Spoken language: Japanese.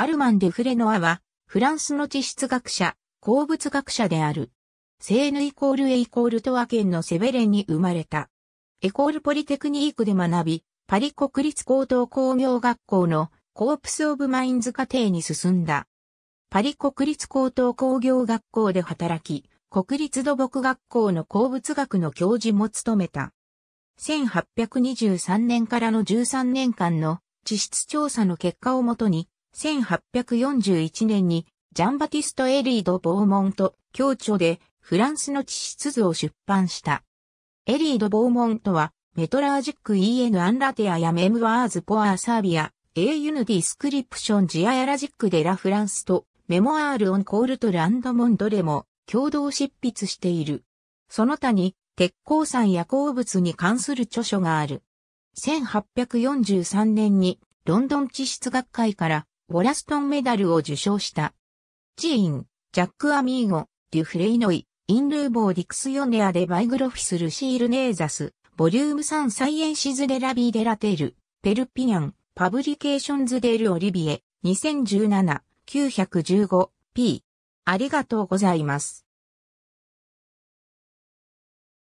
アルマン・デュフレノアは、フランスの地質学者、鉱物学者である。セーヌイコールエイコールトア県のセベレンに生まれた。エコールポリテクニークで学び、パリ国立高等工業学校のコープス・オブ・マインズ課程に進んだ。パリ国立高等工業学校で働き、国立土木学校の鉱物学の教授も務めた。1823年からの13年間の地質調査の結果をもとに、1841年にジャンバティスト・エリード・ボーモント協調でフランスの地質図を出版した。エリード・ボーモントはメトラージックイエヌ・アンラテアやメムワーズ・ポアー・サービア、エーユヌディスクリプション・ジア・ヤラジック・デ・ラ・フランスとメモアール・オン・コールト・ランド・モンドレも共同執筆している。その他に鉄鉱山や鉱物に関する著書がある。1843年にロンドン地質学会からボラストンメダルを受賞した。ーン、ジャック・アミーゴ、デュフレイノイ、インルーボー・ディクス・ヨネア・デ・バイグロフィス・ルシール・ネーザス、ボリューム3サイエンシズ・デ・ラビー・デ・ラテル、ペルピニャン、パブリケーションズ・デ・ル・オリビエ、2017、915、p。ありがとうございます。